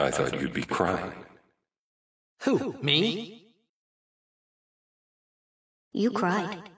I thought you'd be crying. Who, me? You cried.